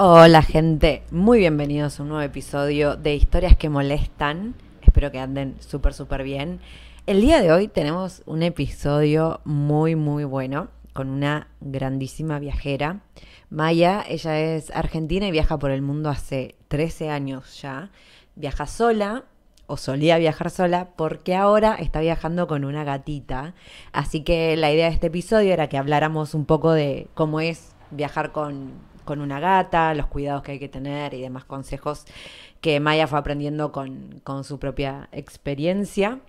Hola gente, muy bienvenidos a un nuevo episodio de Historias que molestan. Espero que anden súper, súper bien. El día de hoy tenemos un episodio muy, muy bueno con una grandísima viajera. Maya, ella es argentina y viaja por el mundo hace 13 años ya. Viaja sola, o solía viajar sola, porque ahora está viajando con una gatita. Así que la idea de este episodio era que habláramos un poco de cómo es viajar con con una gata, los cuidados que hay que tener y demás consejos que Maya fue aprendiendo con, su propia experiencia.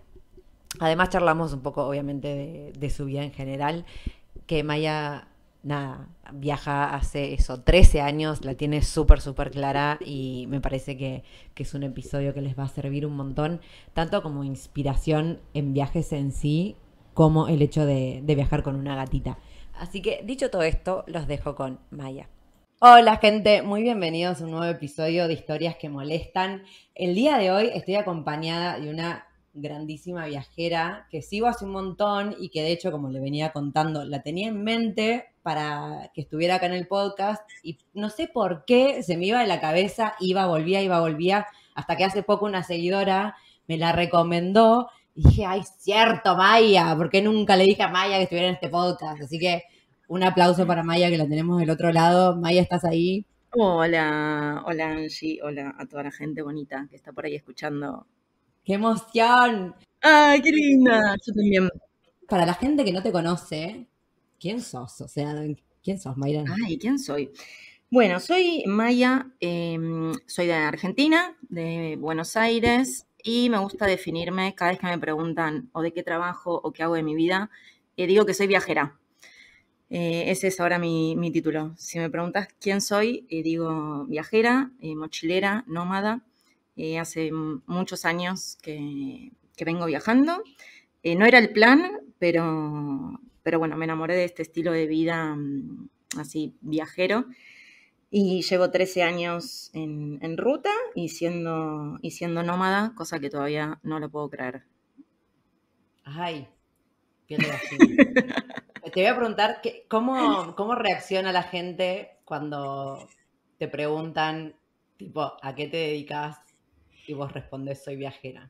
Además charlamos un poco, obviamente, de, su vida en general, que Maya nada, viaja hace eso, 13 años, la tiene súper, súper clara y me parece que, es un episodio que les va a servir un montón, tanto como inspiración en viajes en sí, como el hecho de viajar con una gatita. Así que dicho todo esto, los dejo con Maya. Hola gente, muy bienvenidos a un nuevo episodio de Historias que Molestan. El día de hoy estoy acompañada de una grandísima viajera que sigo hace un montón y que de hecho, como le venía contando, la tenía en mente para que estuviera acá en el podcast y no sé por qué se me iba de la cabeza, iba, volvía, iba, volvía, hasta que hace poco una seguidora me la recomendó y dije, ay, cierto, Maya, porque nunca le dije a Maya que estuviera en este podcast? Así que un aplauso para Maya, que la tenemos del otro lado. Maya, ¿estás ahí? Hola, hola Angie, hola a toda la gente bonita que está por ahí escuchando. ¡Qué emoción! ¡Ay, qué linda! Yo también. Para la gente que no te conoce, ¿quién sos? O sea, ¿quién sos, Mayra? Ay, ¿quién soy? Bueno, soy Maya, em, soy de Argentina, de Buenos Aires, y me gusta definirme cada vez que me preguntan o de qué trabajo o qué hago de mi vida, eh, digo que soy viajera. Eh, ese es ahora mi, título. Si me preguntas quién soy, eh, digo viajera, eh, mochilera, nómada. hace muchos años que, vengo viajando. no era el plan, pero, pero bueno, me enamoré de este estilo de vida mm, así viajero. Y llevo 13 años en, ruta y siendo, y siendo nómada, cosa que todavía no lo puedo creer. Ay, qué Te voy a preguntar ¿cómo, cómo reacciona la gente cuando te preguntan, tipo, ¿a qué te dedicas? Y vos respondes, soy viajera.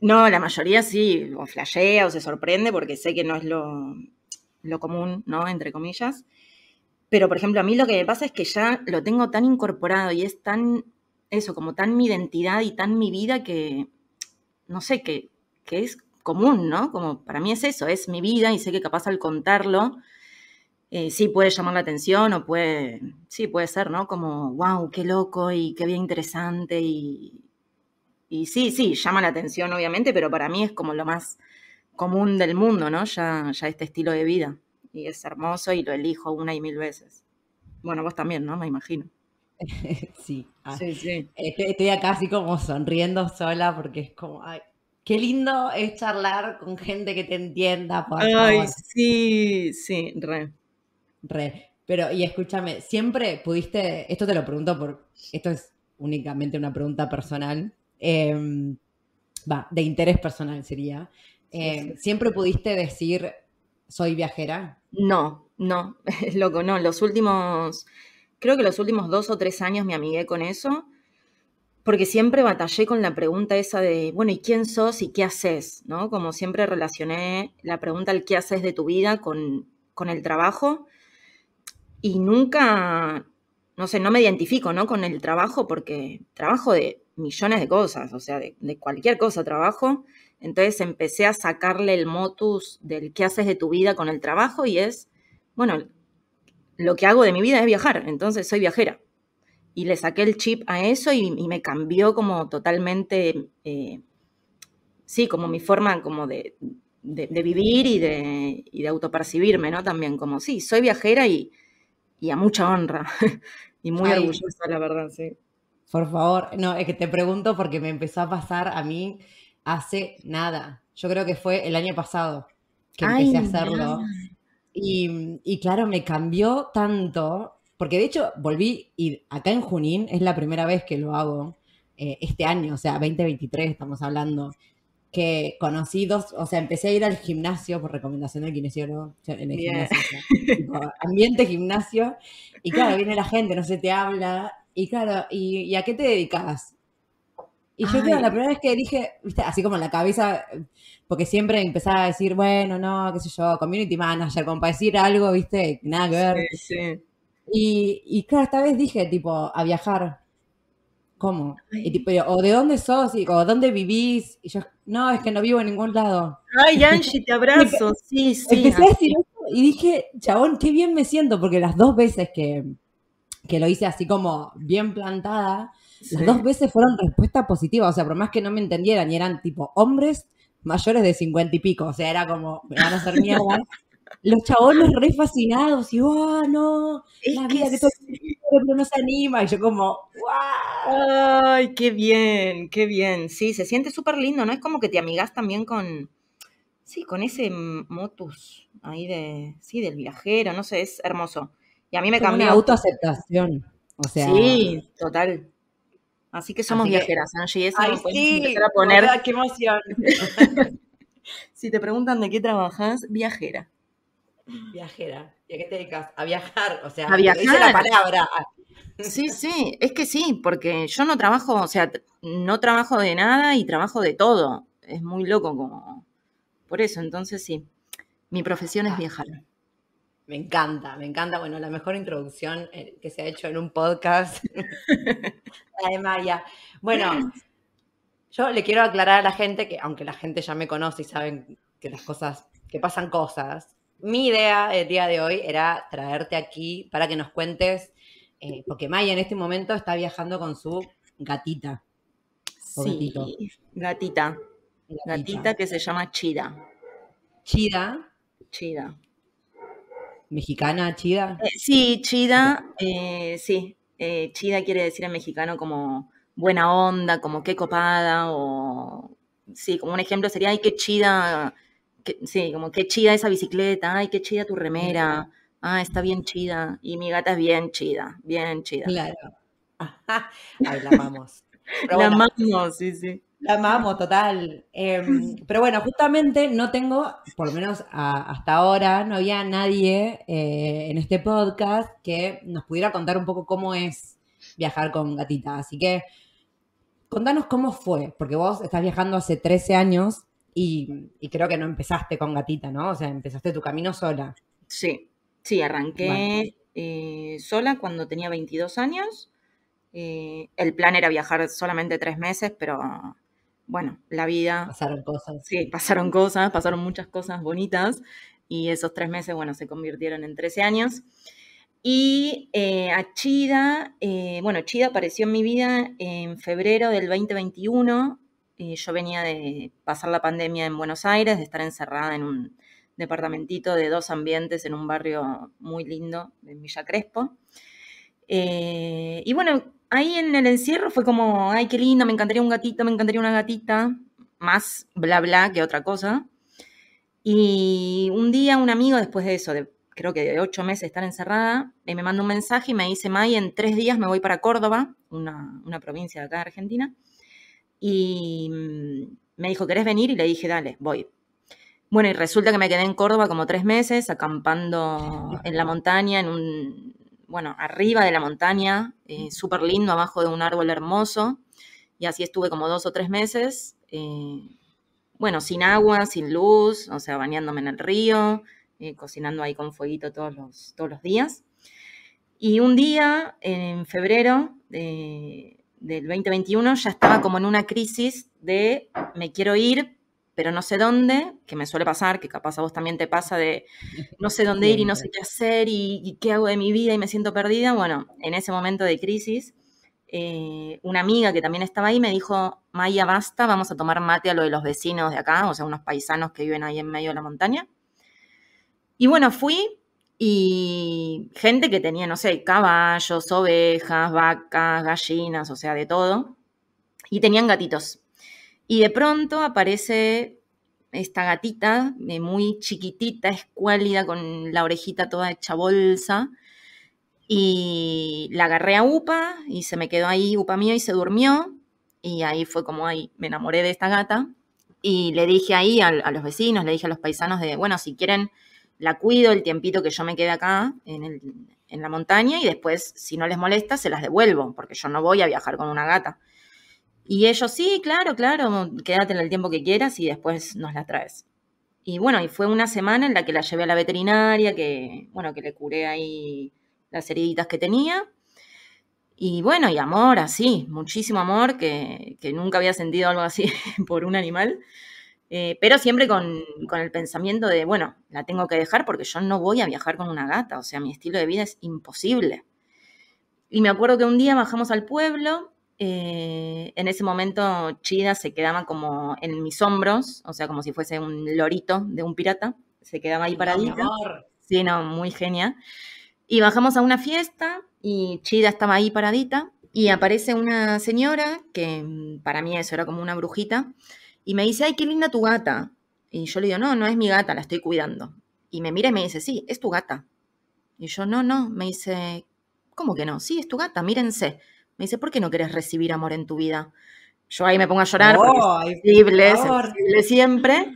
No, la mayoría sí, o flashea o se sorprende porque sé que no es lo, común, ¿no? Entre comillas. Pero, por ejemplo, a mí lo que me pasa es que ya lo tengo tan incorporado y es tan, eso, como tan mi identidad y tan mi vida que, no sé, qué que es común, ¿no? Como para mí es eso, es mi vida y sé que capaz al contarlo eh, sí puede llamar la atención o puede, sí puede ser, ¿no? Como, wow, qué loco y qué bien interesante y, y sí, sí, llama la atención obviamente, pero para mí es como lo más común del mundo, ¿no? Ya, este estilo de vida y es hermoso y lo elijo una y mil veces. Bueno, vos también, ¿no? Me imagino. Ah, sí, sí, Estoy, acá así como sonriendo sola porque es como, ay, Qué lindo es charlar con gente que te entienda. Por Ay, sí, sí, re. Re. Pero, y escúchame, siempre pudiste, esto te lo pregunto porque esto es únicamente una pregunta personal, em, va, de interés personal sería. Em, ¿Siempre pudiste decir, soy viajera? No, no, es loco, no. Los últimos, creo que los últimos dos o tres años me amigué con eso porque siempre batallé con la pregunta esa de, bueno, ¿y quién sos y qué haces? ¿No? Como siempre relacioné la pregunta al qué haces de tu vida con, con el trabajo y nunca, no sé, no me identifico, ¿no? Con el trabajo porque trabajo de millones de cosas, o sea, de, de cualquier cosa trabajo. Entonces empecé a sacarle el motus del qué haces de tu vida con el trabajo y es, bueno, lo que hago de mi vida es viajar, entonces soy viajera y le saqué el chip a eso y, me cambió como totalmente, eh, sí, como mi forma como de, vivir y de, y de autopercibirme, ¿no? También como, sí, soy viajera y, a mucha honra y muy orgullosa, la verdad, sí. Por favor, no, es que te pregunto porque me empezó a pasar a mí hace nada. Yo creo que fue el año pasado que empecé a hacerlo. Y, y, claro, me cambió tanto porque de hecho volví y acá en Junín es la primera vez que lo hago eh, este año, o sea, 2023 estamos hablando, que conocí dos, o sea, empecé a ir al gimnasio por recomendación del kinesiólogo, en el gimnasio, ambiente gimnasio, y claro, viene la gente, no se te habla, y claro, ¿y, a qué te dedicas? Y yo creo, la primera vez que dije, ¿viste? así como en la cabeza, porque siempre empezaba a decir, bueno, no, qué sé yo, community manager, como para decir algo, viste, nada que ver. Y, y claro, esta vez dije, tipo, a viajar. ¿Cómo? Y tipo, o de dónde sos, y, o dónde vivís. Y yo, no, es que no vivo en ningún lado. Ay, Angie, te abrazo. sí, sí. y dije, chabón, qué bien me siento, porque las dos veces que, lo hice así como bien plantada, las dos veces fueron respuesta positiva. O sea, por más que no me entendieran y eran tipo hombres mayores de cincuenta y pico. O sea, era como, me van a hacer mierda. los chabones re fascinados y, oh, no, es vida que todo no anima. Y yo como, ¡guau! Ay, qué bien, qué bien. Sí, se siente súper lindo, ¿no? Es como que te amigas también con, sí, con ese motus ahí de, sí, del viajero, no sé, es hermoso. Y a mí me como cambió. Una autoaceptación, o sea. Sí, total. Así que somos viajeras, Angie. ay, sí, poner. qué emoción. si te preguntan de qué trabajas, viajera. Viajera. ¿Y a qué te dedicas? A viajar, o sea, a viajar. Dice la palabra. Sí, sí, es que sí, porque yo no trabajo, o sea, no trabajo de nada y trabajo de todo. Es muy loco como... Por eso, entonces sí, mi profesión es ah. viajar. Me encanta, me encanta. Bueno, la mejor introducción eh, que se ha hecho en un podcast. la de Maya. Bueno, yo le quiero aclarar a la gente que, aunque la gente ya me conoce y saben que las cosas, que pasan cosas, mi idea el día de hoy era traerte aquí para que nos cuentes, eh, porque Maya en este momento está viajando con su gatita. Sí, gatita. gatita. que se llama Chida. ¿Chida? Chida. ¿Mexicana, Chida? Eh, sí, Chida, eh, sí. chida quiere decir en mexicano como buena onda, como qué copada, o sí, como un ejemplo sería, ay, qué chida sí, como qué chida esa bicicleta, ay, qué chida tu remera, ah, está bien chida, y mi gata es bien chida, bien chida. Claro. Ay, la amamos. la amamos, sí, sí. La amamos, total. Em, pero bueno, justamente no tengo, por lo menos hasta ahora, no había nadie eh, en este podcast que nos pudiera contar un poco cómo es viajar con gatita. Así que contanos cómo fue, porque vos estás viajando hace 13 años y, creo que no empezaste con gatita, ¿no? O sea, empezaste tu camino sola. Sí, sí, arranqué eh, sola cuando tenía 22 años. Eh, el plan era viajar solamente tres meses, pero bueno, la vida... Pasaron cosas. Sí, pasaron cosas, pasaron muchas cosas bonitas y esos tres meses, bueno, se convirtieron en 13 años. Y eh, a Chida, bueno, Chida apareció en mi vida en febrero del 2021 yo venía de pasar la pandemia en Buenos Aires, de estar encerrada en un departamentito de dos ambientes en un barrio muy lindo, en Villa Crespo. Eh, y bueno, ahí en el encierro fue como, ay, qué lindo, me encantaría un gatito, me encantaría una gatita, más bla bla que otra cosa. Y un día un amigo, después de eso, creo que de ocho meses de estar encerrada, eh, me manda un mensaje y me dice, May, en tres días me voy para Córdoba, una, una provincia de acá de Argentina, y mm, me dijo, ¿querés venir? Y le dije, dale, voy. Bueno, y resulta que me quedé en Córdoba como tres meses, acampando en la montaña, en un, bueno, arriba de la montaña, eh, súper lindo, abajo de un árbol hermoso. Y así estuve como dos o tres meses, eh, bueno, sin agua, sin luz, o sea, bañándome en el río, eh, cocinando ahí con fueguito todos los, todos los días. Y un día, en febrero, de del 2021 ya estaba como en una crisis de me quiero ir, pero no sé dónde, que me suele pasar, que capaz a vos también te pasa de no sé dónde ir y no sé qué hacer y, qué hago de mi vida y me siento perdida. Bueno, en ese momento de crisis, eh, una amiga que también estaba ahí me dijo, Maya, basta, vamos a tomar mate a lo de los vecinos de acá, o sea, unos paisanos que viven ahí en medio de la montaña. Y bueno, fui y gente que tenía, no sé, caballos, ovejas, vacas, gallinas, o sea, de todo. Y tenían gatitos. Y de pronto aparece esta gatita, eh, muy chiquitita, escuálida, con la orejita toda hecha bolsa. Y la agarré a Upa y se me quedó ahí Upa mío y se durmió. Y ahí fue como ahí me enamoré de esta gata. Y le dije ahí a los vecinos, le dije a los paisanos de, bueno, si quieren la cuido el tiempito que yo me quede acá en, el, en, la montaña y después, si no les molesta, se las devuelvo, porque yo no voy a viajar con una gata. Y ellos, sí, claro, claro, en el tiempo que quieras y después nos las traes. Y bueno, y fue una semana en la que la llevé a la veterinaria, que, bueno, que le curé ahí las heriditas que tenía. Y bueno, y amor, así, muchísimo amor, que, que nunca había sentido algo así por un animal. Eh, pero siempre con, el pensamiento de, bueno, la tengo que dejar porque yo no voy a viajar con una gata, o sea, mi estilo de vida es imposible. Y me acuerdo que un día bajamos al pueblo, eh, en ese momento Chida se quedaba como en mis hombros, o sea, como si fuese un lorito de un pirata, se quedaba ahí paradita. Sí, no, muy genia. Y bajamos a una fiesta y Chida estaba ahí paradita y aparece una señora que mm, para mí eso era como una brujita y me dice, ay, qué linda tu gata. Y yo le digo, no, no es mi gata, la estoy cuidando. Y me mira y me dice, sí, es tu gata. Y yo, no, no. Me dice, ¿cómo que no? Sí, es tu gata, mírense. Me dice, ¿por qué no quieres recibir amor en tu vida? Yo ahí me pongo a llorar, oh, porque es siempre.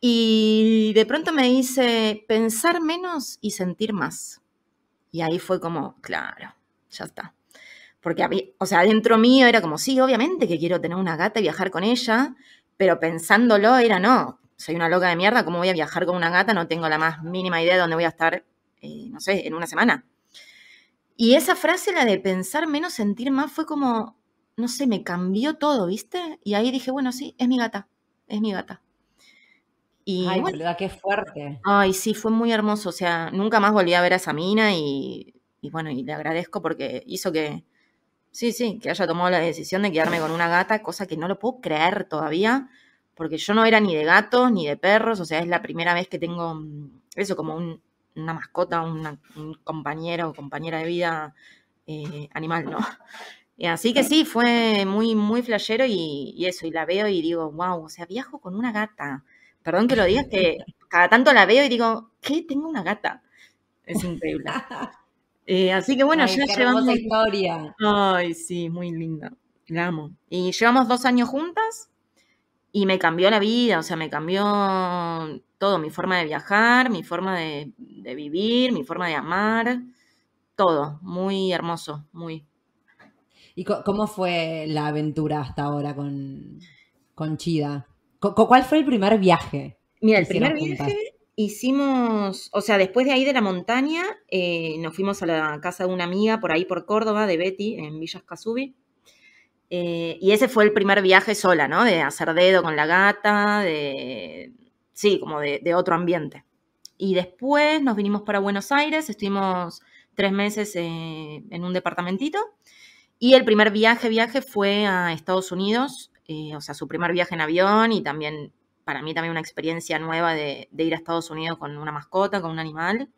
Y de pronto me dice, pensar menos y sentir más. Y ahí fue como, claro, ya está. Porque, mí, o sea, dentro mío era como, sí, obviamente que quiero tener una gata y viajar con ella, pero pensándolo era no, soy una loca de mierda, ¿cómo voy a viajar con una gata? No tengo la más mínima idea de dónde voy a estar, eh, no sé, en una semana. Y esa frase, la de pensar menos, sentir más, fue como, no sé, me cambió todo, ¿viste? Y ahí dije, bueno, sí, es mi gata, es mi gata. Y, ay, bueno, boluda, qué fuerte. Ay, sí, fue muy hermoso. O sea, nunca más volví a ver a esa mina y, y bueno, y le agradezco porque hizo que, Sí, sí, que haya tomado la decisión de quedarme con una gata, cosa que no lo puedo creer todavía, porque yo no era ni de gatos ni de perros, o sea, es la primera vez que tengo mm, eso como una mascota, un compañero o compañera de vida eh, animal, ¿no? Así que sí, fue muy, muy flashero y, y, eso, y la veo y digo, wow, o sea, viajo con una gata. Perdón que lo digas, que cada tanto la veo y digo, ¿qué? Tengo una gata. Es increíble. Eh, así que bueno, ya llevamos. historia. Ay, sí, muy linda. La amo. Y llevamos dos años juntas y me cambió la vida, o sea, me cambió todo, mi forma de viajar, mi forma de, vivir, mi forma de amar, todo, muy hermoso, muy. ¿Y cómo fue la aventura hasta ahora con, con Chida? ¿Cuál fue el primer viaje? Mira, el primer viaje hicimos, o sea, después de ahí de la montaña, eh, nos fuimos a la casa de una amiga por ahí por Córdoba, de Betty, en Villas Casubi. Eh, y ese fue el primer viaje sola, ¿no? De hacer dedo con la gata, de. Sí, como de, otro ambiente. Y después nos vinimos para Buenos Aires, estuvimos tres meses eh, en un departamentito. Y el primer viaje, viaje fue a Estados Unidos, o sea, su primer viaje en avión y también para mí también una experiencia nueva de, ir a Estados Unidos con una mascota, con un animal.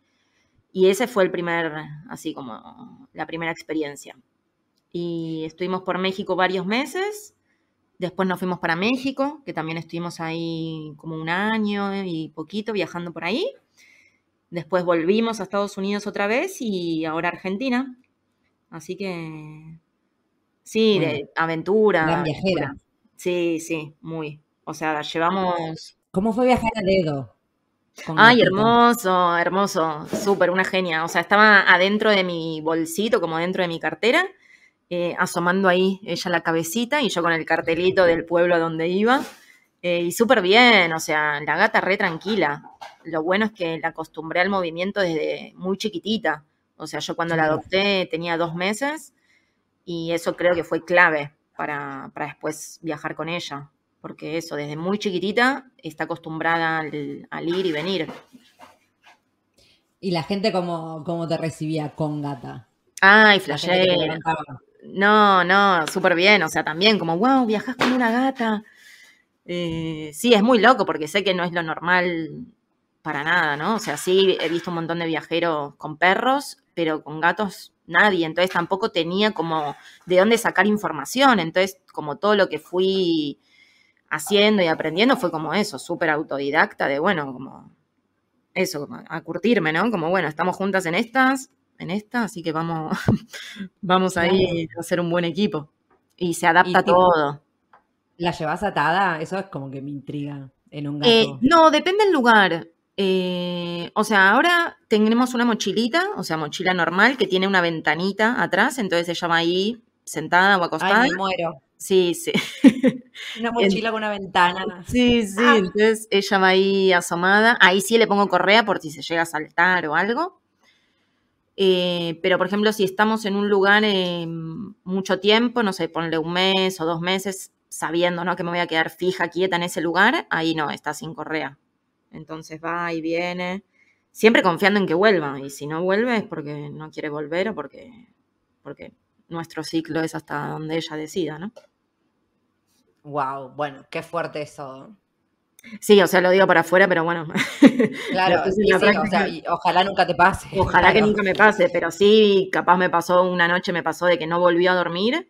Y ese fue el primer, así como la primera experiencia. Y estuvimos por México varios meses. Después nos fuimos para México, que también estuvimos ahí como un año y poquito viajando por ahí. Después volvimos a Estados Unidos otra vez y ahora Argentina. Así que sí, de aventura. Gran viajera. Sí, sí, muy. O sea, llevamos... ¿Cómo fue viajar a dedo? Ay, hermoso, hermoso, súper, una genia. O sea, estaba adentro de mi bolsito, como dentro de mi cartera, eh, asomando ahí ella la cabecita y yo con el cartelito del pueblo a donde iba. Eh, y súper bien, o sea, la gata re tranquila. Lo bueno es que la acostumbré al movimiento desde muy chiquitita. O sea, yo cuando la adopté tenía dos meses y eso creo que fue clave para, para después viajar con ella porque eso, desde muy chiquitita está acostumbrada al, ir y venir. ¿Y la gente cómo, cómo te recibía con gata? Ay, flasher. No, no, súper bien. O sea, también como, wow, viajas con una gata. Eh, sí, es muy loco porque sé que no es lo normal para nada, ¿no? O sea, sí, he visto un montón de viajeros con perros, pero con gatos nadie. Entonces tampoco tenía como de dónde sacar información. Entonces, como todo lo que fui haciendo y aprendiendo fue como eso, súper autodidacta de, bueno, como eso, a curtirme, ¿no? Como, bueno, estamos juntas en estas, en estas, así que vamos, vamos ir a hacer un buen equipo. Y se adapta todo. ¿La llevas atada? Eso es como que me intriga en un eh, gato. no, depende del lugar. Eh, o sea, ahora tenemos una mochilita, o sea, mochila normal, que tiene una ventanita atrás, entonces ella va ahí sentada o acostada. Ay, me muero. Sí, sí. Una mochila con una ventana. Sí, sí. Ah. Entonces ella va ahí asomada. Ahí sí le pongo correa por si se llega a saltar o algo. Eh, pero, por ejemplo, si estamos en un lugar eh, mucho tiempo, no sé, ponle un mes o dos meses, sabiendo ¿no? que me voy a quedar fija, quieta en ese lugar, ahí no, está sin correa. Entonces va y viene, siempre confiando en que vuelva. Y si no vuelve es porque no quiere volver o porque, porque nuestro ciclo es hasta donde ella decida, ¿no? Wow, bueno, qué fuerte eso. Sí, o sea, lo digo para afuera, pero bueno. Claro, ojalá nunca te pase. Ojalá que nunca me pase, pero sí, capaz me pasó una noche, me pasó de que no volvió a dormir.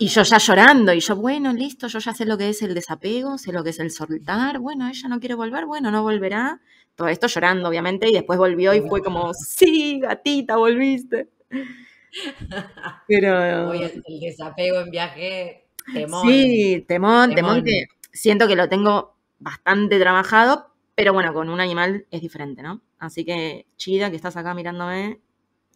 Y yo ya llorando, y yo, bueno, listo, yo ya sé lo que es el desapego, sé lo que es el soltar, bueno, ella no quiere volver, bueno, no volverá. Todo esto llorando, obviamente, y después volvió y fue como, sí, gatita, volviste. Pero... el desapego en viaje Temón. Sí, temón, temón, siento que lo tengo bastante trabajado, pero bueno, con un animal es diferente, ¿no? Así que, chida que estás acá mirándome,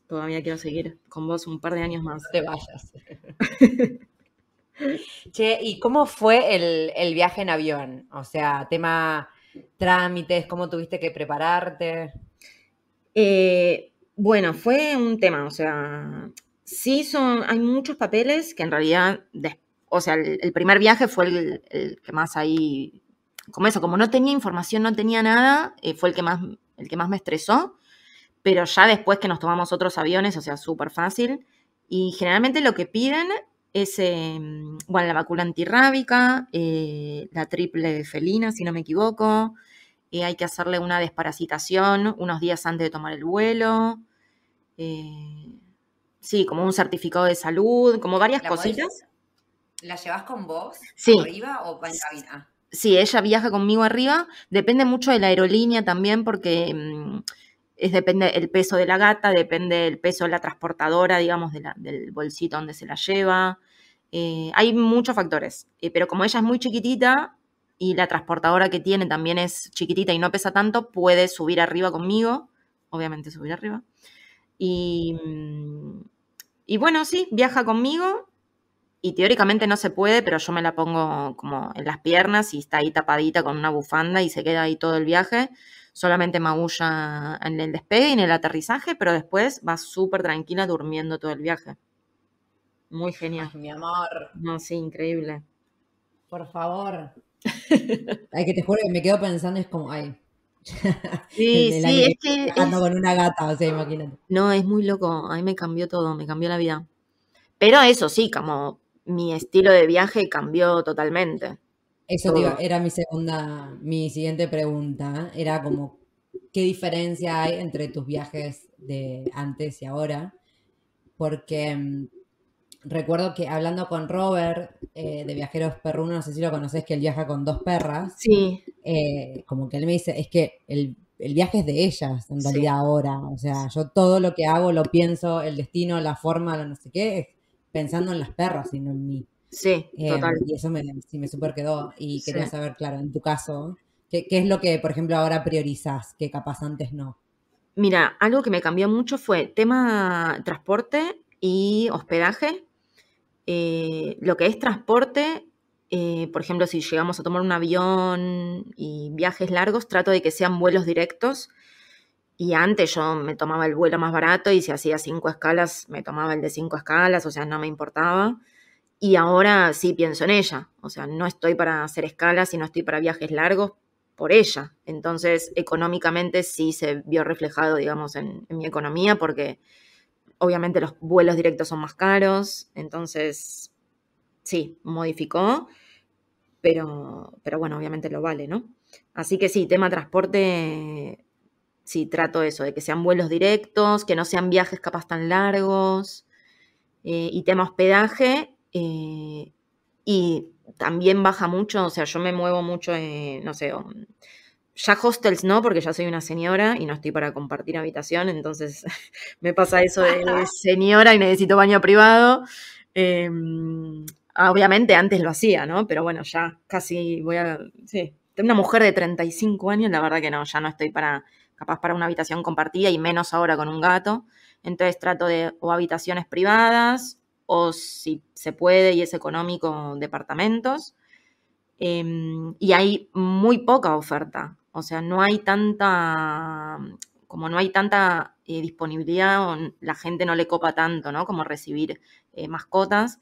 todavía quiero seguir con vos un par de años más. te vayas. che, ¿y cómo fue el, viaje en avión? O sea, tema trámites, ¿cómo tuviste que prepararte? Eh, bueno, fue un tema, o sea, sí son, hay muchos papeles que en realidad después o sea, el, primer viaje fue el, que más ahí, como eso, como no tenía información, no tenía nada, eh, fue el que, más, el que más me estresó, pero ya después que nos tomamos otros aviones, o sea, súper fácil, y generalmente lo que piden es, em, bueno, la vacuna antirrábica, eh, la triple felina, si no me equivoco, eh, hay que hacerle una desparasitación unos días antes de tomar el vuelo, sí, como un certificado de salud, como varias cositas. ¿La llevas con vos? ¿Arriba o en cabina? Sí, ella viaja conmigo arriba. Depende mucho de la aerolínea también, porque mm, es, depende el peso de la gata, depende el peso de la transportadora, digamos, del bolsito donde se la lleva. Eh, hay muchos factores. Eh, pero como ella es muy chiquitita y la transportadora que tiene también es chiquitita y no pesa tanto, puede subir arriba conmigo. Obviamente subir arriba. Y, mm, y bueno, sí, viaja conmigo y teóricamente no se puede, pero yo me la pongo como en las piernas y está ahí tapadita con una bufanda y se queda ahí todo el viaje. Solamente maulla en el despegue y en el aterrizaje, pero después va súper tranquila durmiendo todo el viaje. Muy genial. mi amor. No, sí, increíble. Por favor. ay, que te juro que me quedo pensando, es como, ay. Sí, sí, es que. Ando con una gata, o sea, imagínate. No, es muy loco. Ahí me cambió todo, me cambió la vida. Pero eso sí, como mi estilo de viaje cambió totalmente. Eso era mi segunda, mi siguiente pregunta. Era como, ¿qué diferencia hay entre tus viajes de antes y ahora? Porque mm, recuerdo que hablando con Robert eh, de Viajeros perruno no sé si lo conoces, que él viaja con dos perras. Sí. Eh, como que él me dice, es que el, viaje es de ellas en realidad ahora. O sea, yo todo lo que hago lo pienso, el destino, la forma, lo no sé qué, pensando en las y sino en mí. Sí, eh, total. Y eso me, sí me super quedó. Y quería saber, claro, en tu caso, ¿qué, es lo que, por ejemplo, ahora priorizas que capaz antes no? Mira, algo que me cambió mucho fue tema transporte y hospedaje. Eh, lo que es transporte, eh, por ejemplo, si llegamos a tomar un avión y viajes largos, trato de que sean vuelos directos y antes yo me tomaba el vuelo más barato y si hacía cinco escalas, me tomaba el de cinco escalas, o sea, no me importaba. Y ahora sí pienso en ella, o sea, no estoy para hacer escalas y no estoy para viajes largos por ella. Entonces, económicamente sí se vio reflejado, digamos, en, mi economía, porque obviamente los vuelos directos son más caros, entonces sí, modificó, pero, pero bueno, obviamente lo vale, ¿no? Así que sí, tema transporte sí, trato eso, de que sean vuelos directos, que no sean viajes capaz tan largos. Eh, y tema hospedaje, eh, y también baja mucho, o sea, yo me muevo mucho, eh, no sé, um, ya hostels no, porque ya soy una señora y no estoy para compartir habitación, entonces me pasa eso de señora y necesito baño privado. Em, ah, obviamente antes lo hacía, ¿no? Pero bueno, ya casi voy a... Sí, tengo una mujer de 35 años, la verdad que no, ya no estoy para capaz para una habitación compartida y menos ahora con un gato. Entonces trato de o habitaciones privadas o si se puede y es económico, departamentos. Em, y hay muy poca oferta, o sea, no hay tanta, como no hay tanta eh, disponibilidad, o la gente no le copa tanto, ¿no? Como recibir eh, mascotas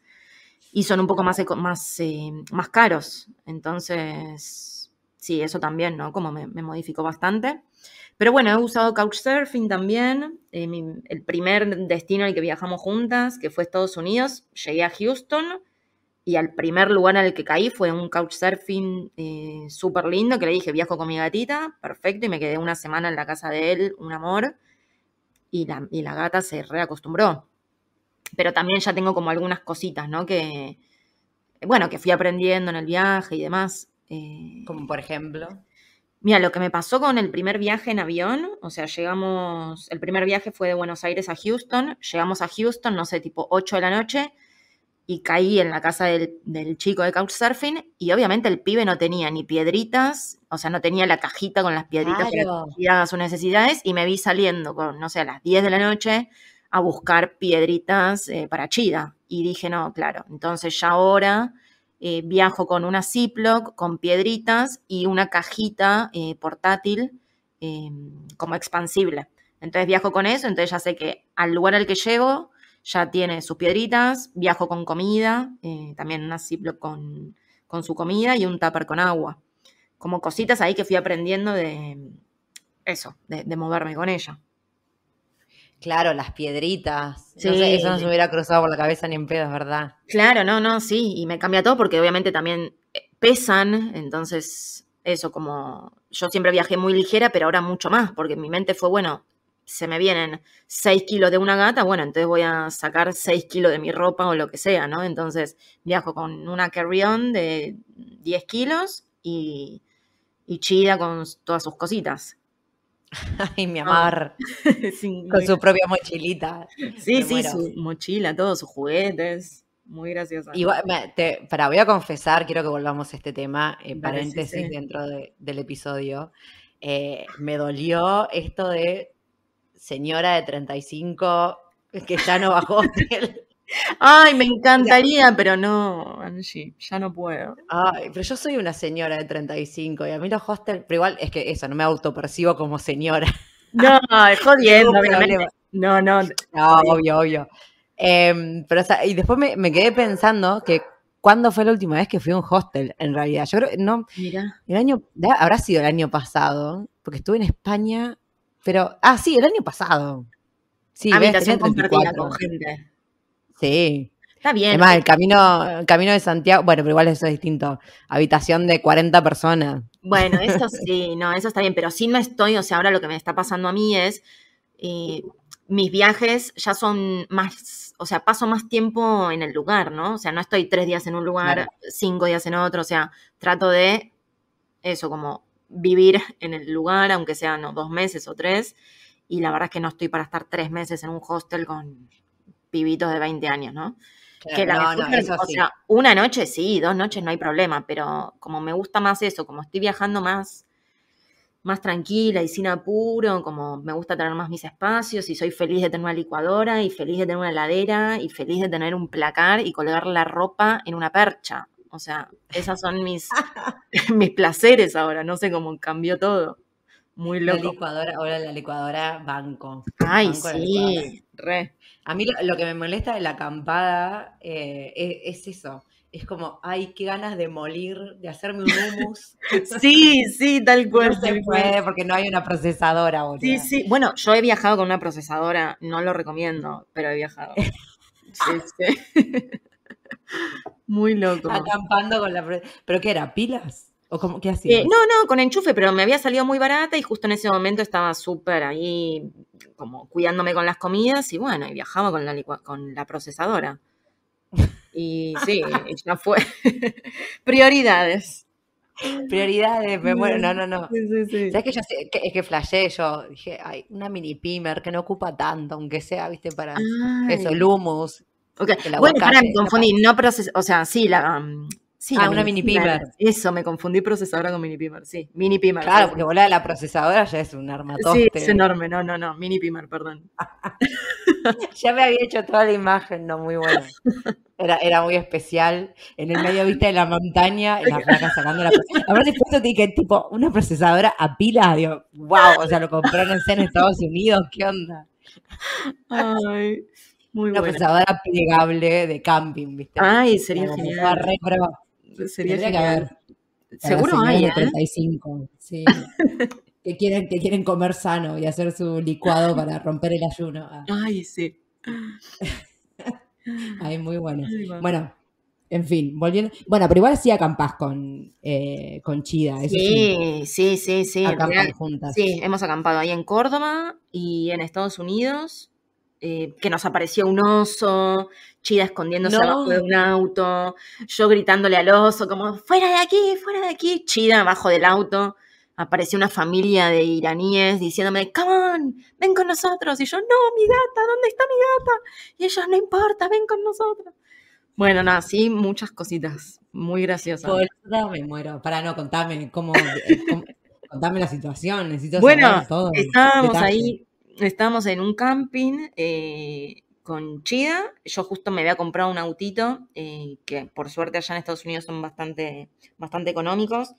y son un poco más, más, eh, más caros. Entonces, sí, eso también, ¿no? Como me, me modificó bastante. Pero bueno, he usado Couchsurfing también. Eh, el primer destino al que viajamos juntas, que fue Estados Unidos, llegué a Houston y al primer lugar en al que caí fue un Couchsurfing eh, súper lindo que le dije, viajo con mi gatita, perfecto, y me quedé una semana en la casa de él, un amor, y la, gata se reacostumbró. Pero también ya tengo como algunas cositas, ¿no? Que, bueno, que fui aprendiendo en el viaje y demás. Eh, como por ejemplo. Mira, lo que me pasó con el primer viaje en avión, o sea, llegamos, el primer viaje fue de Buenos Aires a Houston, llegamos a Houston, no sé, tipo 8 de la noche, y caí en la casa del, chico de Couchsurfing, y obviamente el pibe no tenía ni piedritas, o sea, no tenía la cajita con las piedritas para sus necesidades, y me vi saliendo con, no sé, a las 10 de la noche a buscar piedritas eh, para Chida. Y dije, no, claro, entonces ya ahora eh, viajo con una Ziploc, con piedritas y una cajita eh, portátil em, como expansible. Entonces viajo con eso, entonces ya sé que al lugar al que llego ya tiene sus piedritas, viajo con comida, eh, también una Ziploc con, su comida y un tupper con agua. Como cositas ahí que fui aprendiendo de eso, de moverme con ella. Claro, las piedritas. No eso no se hubiera cruzado por la cabeza ni en pedos, verdad. Claro, no, no, sí. Y me cambia todo porque obviamente también eh, pesan. Entonces, eso como yo siempre viajé muy ligera, pero ahora mucho más, porque mi mente fue, bueno, se me vienen 6 kilos de una gata, bueno, entonces voy a sacar 6 kilos de mi ropa o lo que sea, ¿no? Entonces viajo con una carry-on de 10 kilos y, y chida con todas sus cositas. Ay, mi ah, amor. Con su propia mochilita. Sí, sí, su mochila, todos sus juguetes. Muy graciosa. para, voy a confesar, quiero que volvamos a este tema, en paréntesis dentro del episodio. Eh, me dolió esto de señora de 35 que ya no bajó del, Ay, me encantaría, pero no, Angie, ya no puedo. Ay, pero yo soy una señora de 35 y a mí los hostels, pero igual es que eso, no me autopercibo como señora. No, jodiendo, no, No, no. No, obvio, obvio. Em, pero, o sea, y después me, quedé pensando que cuándo fue la última vez que fui a un hostel, en realidad. Yo creo, no, Mira. el año, habrá sido el año pasado, porque estuve en España, pero, ah, sí, el año pasado. Sí, Habitación ah, compartida con gente. Sí. Está bien. Además, el eh, camino, camino de Santiago, bueno, pero igual eso es distinto. Habitación de 40 personas. Bueno, eso sí, no, eso está bien, pero sí no estoy, o sea, ahora lo que me está pasando a mí es, eh, mis viajes ya son más, o sea, paso más tiempo en el lugar, ¿no? O sea, no estoy tres días en un lugar, cinco días en otro, o sea, trato de eso, como vivir en el lugar, aunque sean dos meses o tres, y la verdad es que no estoy para estar tres meses en un hostel con pibitos de 20 años, ¿no? que la o sea, una noche sí, dos noches no hay problema, pero como me gusta más eso, como estoy viajando más más tranquila y sin apuro, como me gusta tener más mis espacios y soy feliz de tener una licuadora y feliz de tener una heladera y feliz de tener un placar y colgar la ropa en una percha. O sea, esas son mis, mis placeres ahora, no sé cómo cambió todo. Muy loco. ahora la licuadora banco. Ay, sí, re. A mí lo, que me molesta de la acampada eh, e, es, eso, es como, ay, qué ganas de molir, de hacerme un hummus. sí, sí, tal cual. se puede porque no hay una procesadora. Sí, sí. Bueno, yo he viajado con una procesadora, no lo recomiendo, pero he viajado. Muy loco. Acampando con la... ¿Pero qué era? ¿Pilas? qué eh, no, no, con enchufe, pero me había salido muy barata y justo en ese momento estaba súper ahí como cuidándome con las comidas y bueno, y viajaba con la, con la procesadora. Y sí, ya fue. Prioridades. Prioridades, me muero. No, no, no. que yo es que flashé yo? Dije, hay una mini pimer que no ocupa tanto, aunque sea, viste, para eso, el humus. Bueno, para me confundí, no proces o sea, sí, la, Sí, ah, una mini, pimer. Eso, me confundí procesadora con mini pimer, sí. Mini pimer. Claro, porque volar la procesadora ya es un armatoste. Sí, es enorme, no, no, no, mini pimer, perdón. ya me había hecho toda la imagen, no, muy buena. Era, era muy especial. En el medio vista de la montaña, la placa sacando la ver, después te dije, tipo, una procesadora a pila, digo, wow, o sea, lo compraron en Estados Unidos, ¿qué onda? Ay, muy una procesadora plegable de camping, ¿viste? Ay, sería genial sería que haber. Seguro hay. 35, ¿eh? que, quieren, que quieren comer sano y hacer su licuado para romper el ayuno. Ah. Ay, sí. Ay, muy bueno. bueno. en fin, volviendo. Bueno, pero igual sí acampás con, eh, con Chida. sí, sí, sí, sí. juntas. Sí, hemos acampado ahí en Córdoba y en Estados Unidos eh, que nos apareció un oso, Chida escondiéndose de un auto, yo gritándole al oso como, fuera de aquí, fuera de aquí, Chida abajo del auto. Apareció una familia de iraníes diciéndome, come on, ven con nosotros. Y yo, no, mi gata, ¿dónde está mi gata? Y ellos, no importa, ven con nosotros. Bueno, no, sí, muchas cositas muy graciosas. Por me muero. Para no, contarme cómo, eh, la situación. Necesito bueno, todo. Estábamos ahí estábamos en un camping eh, con Chida. Yo justo me había comprado un autito, eh, que por suerte allá en Estados Unidos son bastante, bastante económicos.